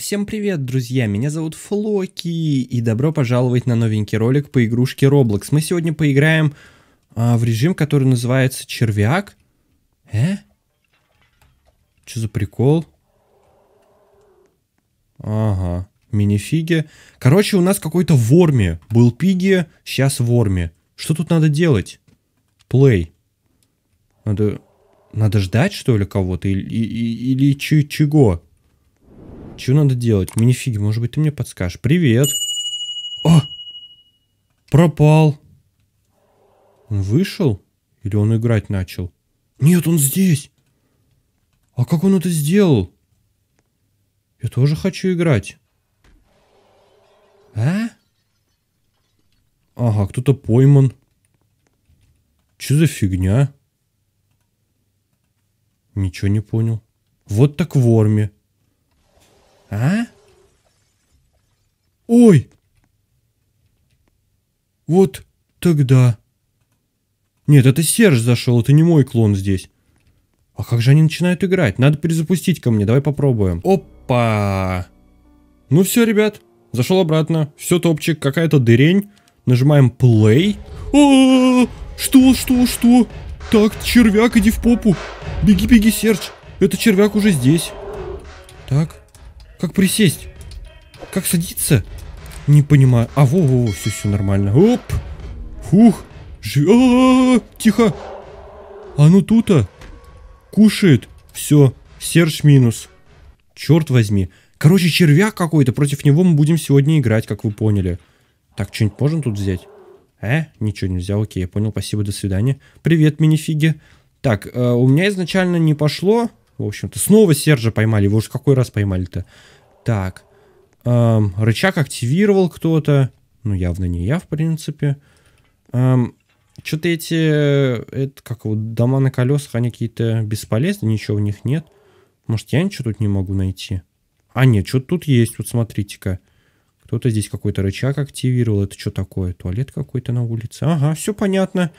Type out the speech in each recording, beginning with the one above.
Всем привет, друзья, меня зовут Флоки, и добро пожаловать на новенький ролик по игрушке Roblox. Мы сегодня поиграем а, в режим, который называется Червяк. Э? Что за прикол? Ага, минифиги. Короче, у нас какой-то ворме Был Пиги, сейчас ворме. Что тут надо делать? Плей. Надо... Надо ждать, что ли, кого-то? Или, или, или чего? Что надо делать? Минифиги, может быть, ты мне подскажешь. Привет. О! Пропал. Он вышел? Или он играть начал? Нет, он здесь. А как он это сделал? Я тоже хочу играть. А? Ага, кто-то пойман. Че за фигня? Ничего не понял. Вот так в орме. А? Ой! Вот тогда. Нет, это Серж зашел, это не мой клон здесь. А как же они начинают играть? Надо перезапустить ко мне, давай попробуем. Опа! Ну все, ребят, зашел обратно. Все, топчик, какая-то дырень. Нажимаем play. А -а -а! Что, что, что? Так, червяк, иди в попу. Беги, беги, Серж. Это червяк уже здесь. Так, как присесть? Как садиться? Не понимаю. А, во-во-во, все, все нормально. Оп! Фух! Жив... А -а -а -а! Тихо! А ну тут-то! Кушает! Все, Серж минус. Черт возьми. Короче, червяк какой-то, против него мы будем сегодня играть, как вы поняли. Так, что-нибудь можем тут взять? Э? Ничего нельзя. окей, я понял, спасибо, до свидания. Привет, минифиги. Так, э, у меня изначально не пошло, в общем-то, снова Сержа поймали. Его уже какой раз поймали-то? Так. Эм, рычаг активировал кто-то. Ну, явно не я, в принципе. Эм, Что-то эти... Э, это, как вот, дома на колесах, они какие-то бесполезны, ничего в них нет. Может, я ничего тут не могу найти? А, нет, что-то тут есть, вот смотрите-ка. Кто-то здесь какой-то рычаг активировал. Это что такое? Туалет какой-то на улице. Ага, все понятно.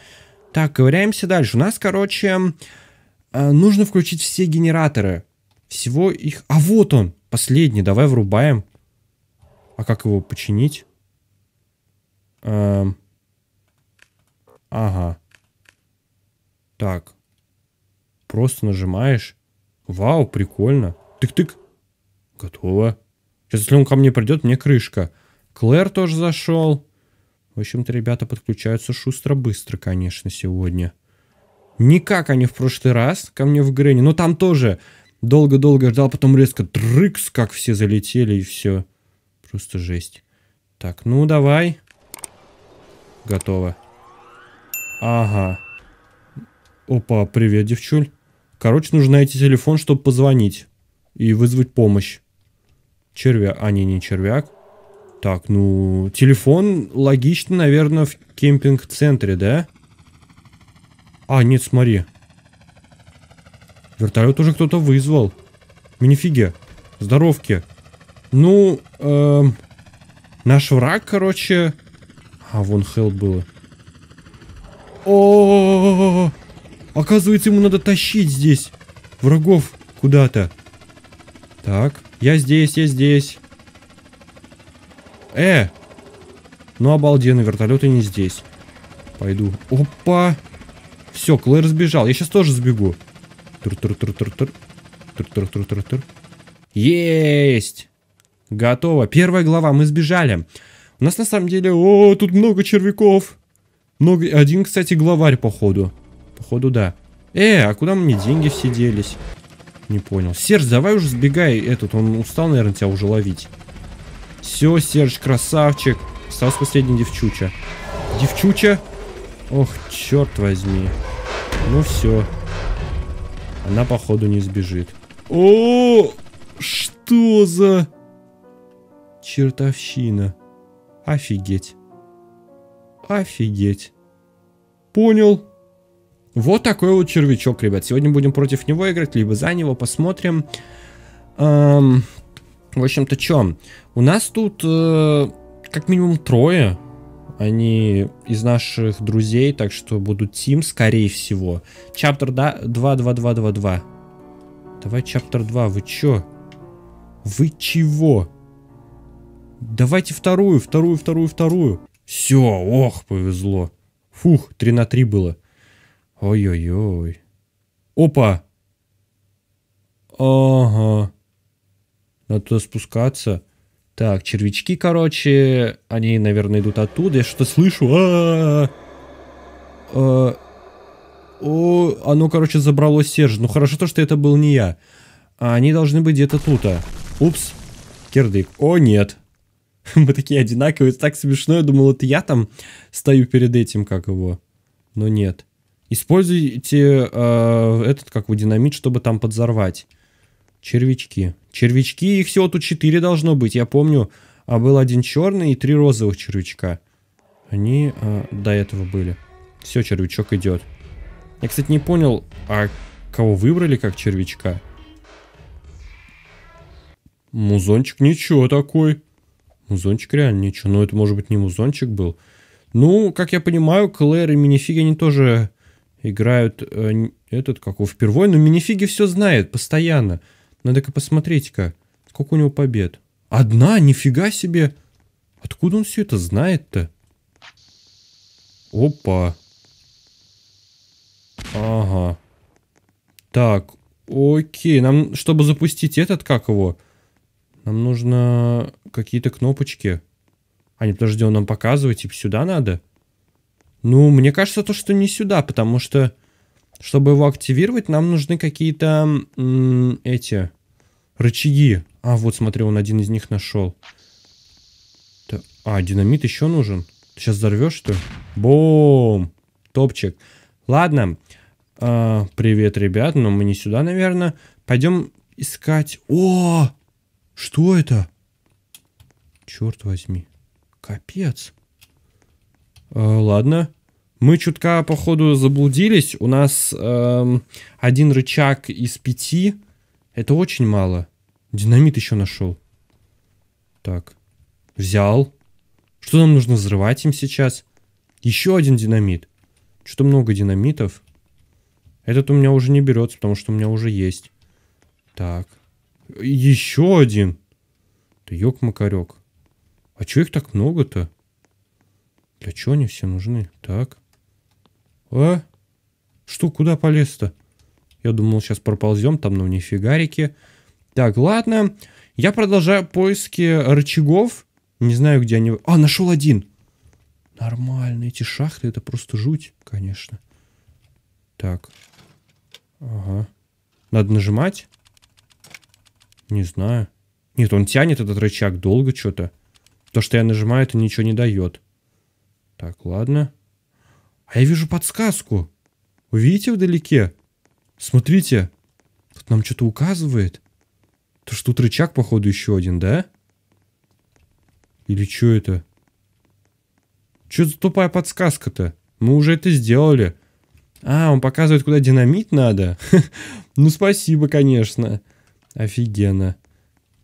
Так, ковыряемся дальше. У нас, короче, а, нужно включить все генераторы. Всего их... А вот он, последний, давай врубаем. А как его починить? Эм... Ага. Так. Просто нажимаешь. Вау, прикольно. Тык-тык. Готово. Сейчас, если он ко мне придет, мне крышка. Клэр тоже зашел. В общем-то, ребята подключаются шустро-быстро, конечно, сегодня. Никак они в прошлый раз ко мне в Грэнни, но там тоже долго-долго ждал, потом резко дрыкс, как все залетели и все. Просто жесть. Так, ну давай. Готово. Ага. Опа, привет, девчуль. Короче, нужно найти телефон, чтобы позвонить и вызвать помощь. Червяк. А, не, не червяк. Так, ну, телефон логично, наверное, в кемпинг-центре, да? Да. А, нет, смотри. Вертолет уже кто-то вызвал. Минифиге. Здоровки. Ну, эм, наш враг, короче... А, вон Хелл было. О, -о, -о, О, Оказывается, ему надо тащить здесь врагов куда-то. Так, я здесь, я здесь. Э! Ну, обалденно, вертолеты не здесь. Пойду. Опа! Все, Клэр сбежал. Я сейчас тоже сбегу. Тур-тур-тур-тур-тур. Тур-тур-тур-тур-тур. Есть! Готово. Первая глава, мы сбежали. У нас на самом деле... О, тут много червяков. Много... Один, кстати, главарь, походу. Походу, да. Э, а куда мне деньги все делись? Не понял. Серж, давай уже сбегай этот. Он устал, наверное, тебя уже ловить. Все, Серж, красавчик. Осталась последняя девчуча. Девчуча? Ох, черт возьми. Ну все. Она, походу, не сбежит. О, что за чертовщина? Офигеть. Офигеть. Понял. Вот такой вот червячок, ребят. Сегодня будем против него играть, либо за него посмотрим. Эм, в общем-то, чем? У нас тут э, как минимум трое они из наших друзей, так что будут Тим, скорее всего. Чаптер да, 2, 2, 2, 2, 2. Давай чаптер 2, вы чё? Вы чего? Давайте вторую, вторую, вторую, вторую. Все, ох, повезло. Фух, 3 на 3 было. Ой-ой-ой. Опа! Ага. Надо туда спускаться. Так, червячки, короче. Они, наверное, идут оттуда. Я что-то слышу. А -а -а О, оно, короче, забрало Сержа. Ну, хорошо то, что это был не я. А они должны быть где-то тут. -а. Упс. Кирдык. О, нет. Мы такие одинаковые. так смешно. Я думал, это я там стою перед этим, как его. Но нет. Используйте э, этот, как вы, динамит, чтобы там подзорвать. Червячки. Червячки, их всего тут четыре должно быть. Я помню, а был один черный и три розовых червячка. Они а, до этого были. Все, червячок идет. Я, кстати, не понял, а кого выбрали как червячка? Музончик ничего такой. Музончик реально ничего. Но ну, это, может быть, не музончик был. Ну, как я понимаю, Клэр и минифиги, они тоже играют э, этот, как его, впервой. Но минифиги все знает постоянно. Надо-ка посмотреть-ка, сколько у него побед. Одна? Нифига себе! Откуда он все это знает-то? Опа. Ага. Так, окей. Нам, чтобы запустить этот, как его? Нам нужно какие-то кнопочки. А не, подожди, он нам показывает, типа сюда надо? Ну, мне кажется, то, что не сюда, потому что... Чтобы его активировать, нам нужны какие-то эти рычаги. А, вот, смотри, он один из них нашел. а, динамит еще нужен. Ты сейчас взорвешь, что ли? Бум! Топчик. Ладно. А, привет, ребят. Но мы не сюда, наверное. Пойдем искать... О! Что это? Черт возьми. Капец. А, ладно. Мы чутка, походу, заблудились. У нас эм, один рычаг из пяти. Это очень мало. Динамит еще нашел. Так. Взял. Что нам нужно взрывать им сейчас? Еще один динамит. Что-то много динамитов. Этот у меня уже не берется, потому что у меня уже есть. Так. Еще один. Да ёк-макарёк. А чё их так много-то? Для чего они все нужны? Так. «А? Что, куда полез-то?» Я думал, сейчас проползем, там, ну, нифигарики. Так, ладно. Я продолжаю поиски рычагов. Не знаю, где они... А, нашел один! Нормально, эти шахты, это просто жуть, конечно. Так. Ага. Надо нажимать? Не знаю. Нет, он тянет этот рычаг долго что-то. То, что я нажимаю, это ничего не дает. Так, ладно. А я вижу подсказку. Вы видите вдалеке? Смотрите. Тут нам что-то указывает. То что тут рычаг, походу, еще один, да? Или что это? Что за тупая подсказка-то? Мы уже это сделали. А, он показывает, куда динамит надо? ну, спасибо, конечно. Офигенно.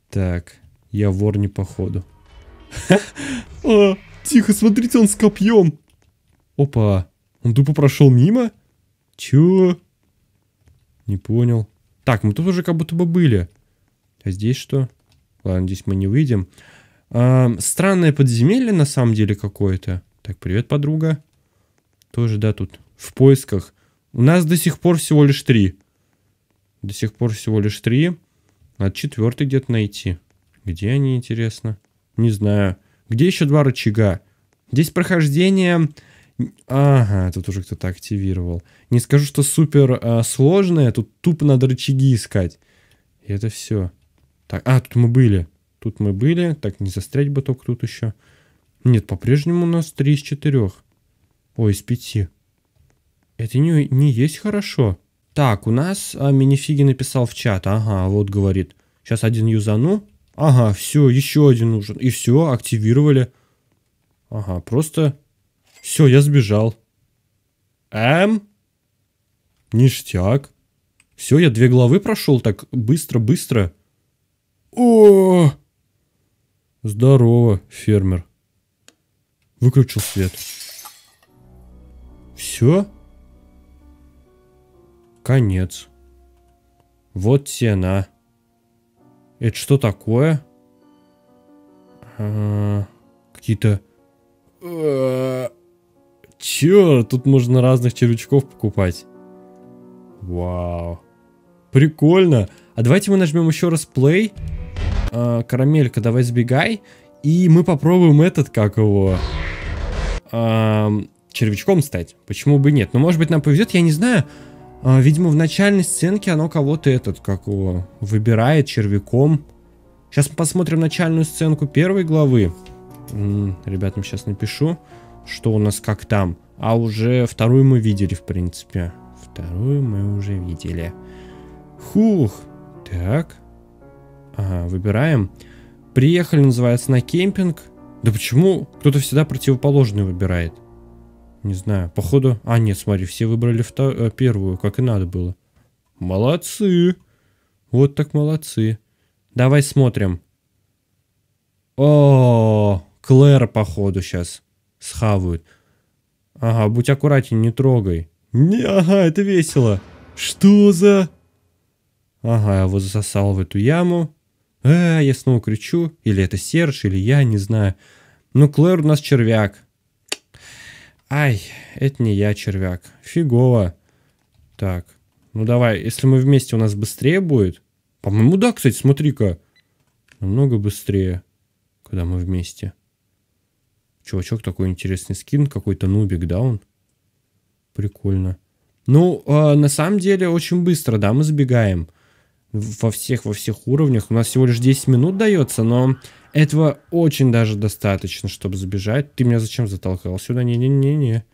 Так, я вор не походу. Тихо, смотрите, он с копьем. Опа. Он тупо прошел мимо? Чего? Не понял. Так, мы тут уже как будто бы были. А здесь что? Ладно, здесь мы не выйдем. А, странное подземелье на самом деле какое-то. Так, привет, подруга. Тоже, да, тут в поисках. У нас до сих пор всего лишь три. До сих пор всего лишь три. Надо четвертый где-то найти. Где они, интересно? Не знаю. Где еще два рычага? Здесь прохождение Ага, тут уже кто-то активировал. Не скажу, что супер а, сложное, тут тупо надо рычаги искать. И это все. Так, а, тут мы были. Тут мы были. Так, не застрять бы только тут еще. Нет, по-прежнему у нас 3 из 4. Ой, из 5. Это не, не есть хорошо. Так, у нас а, минифиги написал в чат. Ага, вот говорит. Сейчас один юзану. Ага, все, еще один нужен. И все, активировали. Ага, просто все, я сбежал. Эм? Ништяк. Все, я две главы прошел так быстро-быстро. О! Здорово, фермер. Выключил свет. Все? Конец. Вот сена. Это что такое? А, Какие-то... Э, Чё? Тут можно разных червячков покупать. Вау. Прикольно. А давайте мы нажмем еще раз play. А, карамелька, давай сбегай. И мы попробуем этот, как его... А, червячком стать. Почему бы нет? Но может быть нам повезет, я не знаю. А, видимо, в начальной сценке оно кого-то этот, как его, выбирает червяком. Сейчас мы посмотрим начальную сценку первой главы. М -м, ребятам сейчас напишу что у нас как там. А уже вторую мы видели, в принципе. Вторую мы уже видели. Хух. Так. Ага, выбираем. Приехали, называется, на кемпинг. Да почему кто-то всегда противоположный выбирает? Не знаю. Походу... А, нет, смотри, все выбрали втор... Э, первую, как и надо было. Молодцы. Вот так молодцы. Давай смотрим. О, -о, -о Клэр, походу, сейчас схавают. Ага, будь аккуратнее, не трогай. Не, ага, это весело. Что за... Ага, я его засосал в эту яму. Э, я снова кричу. Или это Серж, или я, не знаю. Ну, Клэр у нас червяк. Ай, это не я червяк. Фигово. Так, ну давай, если мы вместе, у нас быстрее будет. По-моему, да, кстати, смотри-ка. Намного быстрее, когда мы вместе. Чувачок такой интересный скин, какой-то нубик, да, он? Прикольно. Ну, э, на самом деле, очень быстро, да, мы сбегаем во всех, во всех уровнях. У нас всего лишь 10 минут дается, но этого очень даже достаточно, чтобы забежать. Ты меня зачем затолкал сюда? Не-не-не-не.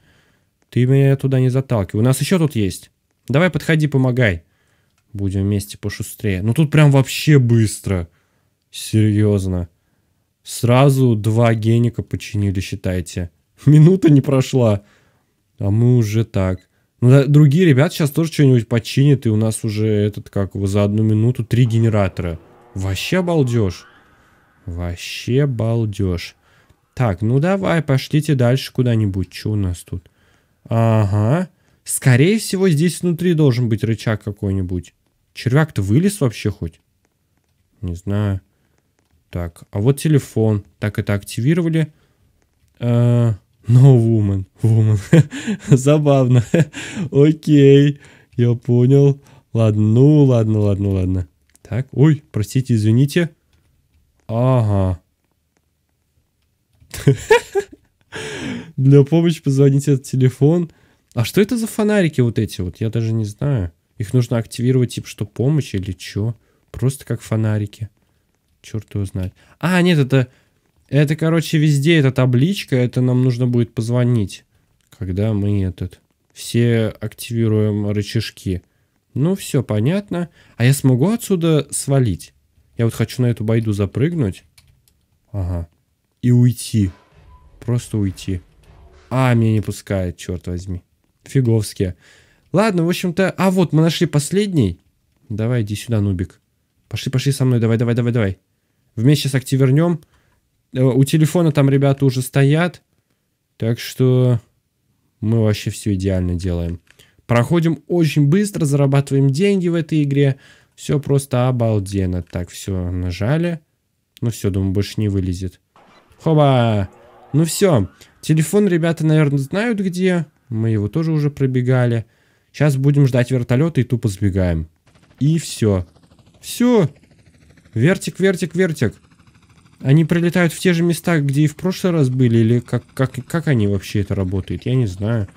Ты меня туда не заталкивай. У нас еще тут есть. Давай, подходи, помогай. Будем вместе пошустрее. Ну, тут прям вообще быстро. Серьезно. Сразу два геника починили, считайте. Минута не прошла. А мы уже так. Ну, да, другие ребят сейчас тоже что-нибудь починят, и у нас уже этот, как его, за одну минуту три генератора. Вообще балдеж. Вообще балдеж. Так, ну давай, пошлите дальше куда-нибудь. Что у нас тут? Ага. Скорее всего, здесь внутри должен быть рычаг какой-нибудь. Червяк-то вылез вообще хоть? Не знаю. Так, а вот телефон. Так, это активировали. Uh, no woman. Woman. Забавно. Окей. Я понял. Ладно, ну ладно, ладно, ладно. Так, ой, простите, извините. Ага. Для помощи позвоните этот телефон. А что это за фонарики вот эти вот? Я даже не знаю. Их нужно активировать, типа, что помощь или что? Просто как фонарики. Черт его знает. А, нет, это... Это, короче, везде эта табличка. Это нам нужно будет позвонить. Когда мы этот... Все активируем рычажки. Ну, все понятно. А я смогу отсюда свалить? Я вот хочу на эту байду запрыгнуть. Ага. И уйти. Просто уйти. А, меня не пускает, черт возьми. Фиговски. Ладно, в общем-то... А вот, мы нашли последний. Давай, иди сюда, нубик. Пошли, пошли со мной. Давай, давай, давай, давай. Вместе с активернем. Э, у телефона там ребята уже стоят. Так что мы вообще все идеально делаем. Проходим очень быстро, зарабатываем деньги в этой игре. Все просто обалденно. Так, все, нажали. Ну все, думаю, больше не вылезет. Хоба! Ну все. Телефон ребята, наверное, знают где. Мы его тоже уже пробегали. Сейчас будем ждать вертолета и тупо сбегаем. И все. Все. Вертик, вертик, вертик. Они прилетают в те же места, где и в прошлый раз были, или как, как, как они вообще это работают, я не знаю.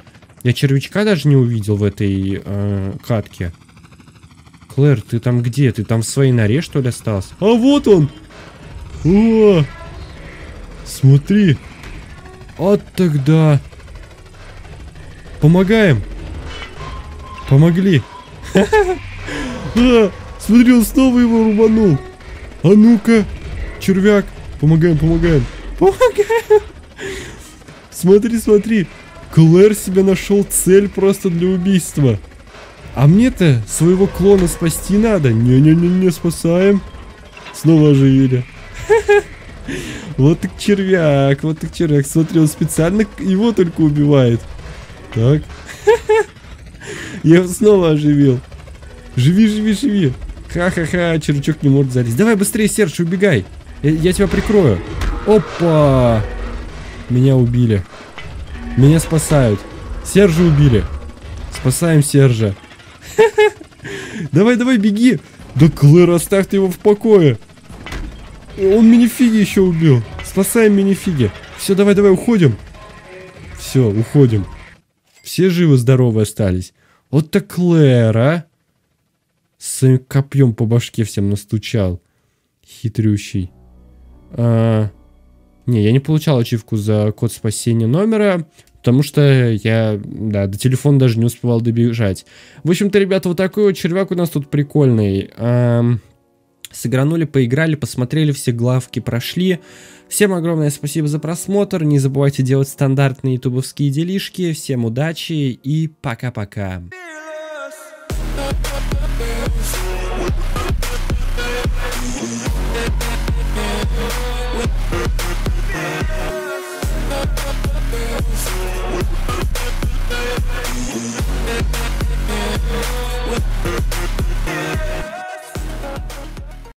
Я червячка даже не увидел в этой э, катке. Клэр, ты там где? Ты там в своей норе, что ли, остался? А вот он! О! Смотри! Вот тогда! Помогаем! Помогли! Смотри, он снова его рубанул! А ну-ка! Червяк! Помогаем, помогаем! Помогаем! Смотри, смотри! Клэр себе нашел цель просто для убийства. А мне-то своего клона спасти надо. Не-не-не-не, спасаем. Снова оживили. Вот так червяк, вот так червяк. Смотри, он специально его только убивает. Так. Я снова оживил. Живи, живи, живи. Ха-ха-ха, червячок не может залезть. Давай быстрее, Серж, убегай. Я, я тебя прикрою. Опа! Меня убили. Меня спасают. Сержа убили. Спасаем Сержа. Давай, давай, беги. Да Клэр, оставь ты его в покое. Он минифиги еще убил. Спасаем минифиги. Все, давай, давай, уходим. Все, уходим. Все живы-здоровы остались. Вот так Клэр, а? С своим копьем по башке всем настучал. Хитрющий. А, не, я не получал ачивку за код спасения номера, потому что я, да, до телефона даже не успевал добежать. В общем-то, ребята, вот такой вот червяк у нас тут прикольный. А, сыгранули, поиграли, посмотрели все главки, прошли. Всем огромное спасибо за просмотр, не забывайте делать стандартные ютубовские делишки, всем удачи и пока-пока.